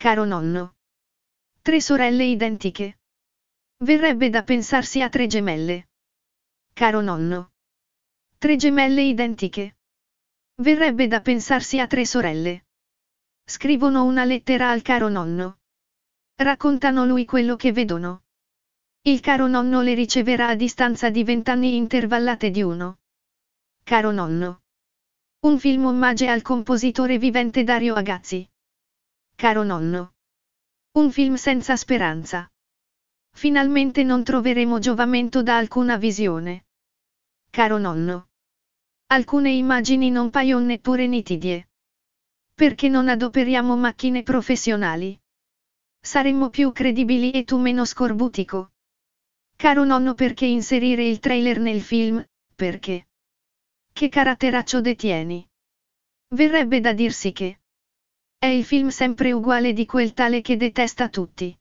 caro nonno. Tre sorelle identiche. Verrebbe da pensarsi a tre gemelle. Caro nonno. Tre gemelle identiche. Verrebbe da pensarsi a tre sorelle. Scrivono una lettera al caro nonno. Raccontano lui quello che vedono. Il caro nonno le riceverà a distanza di vent'anni intervallate di uno. Caro nonno. Un film omage al compositore vivente Dario Agazzi caro nonno. Un film senza speranza. Finalmente non troveremo giovamento da alcuna visione. Caro nonno. Alcune immagini non paiono neppure nitidie. Perché non adoperiamo macchine professionali? Saremmo più credibili e tu meno scorbutico. Caro nonno perché inserire il trailer nel film, perché? Che caratteraccio detieni? Verrebbe da dirsi che è il film sempre uguale di quel tale che detesta tutti.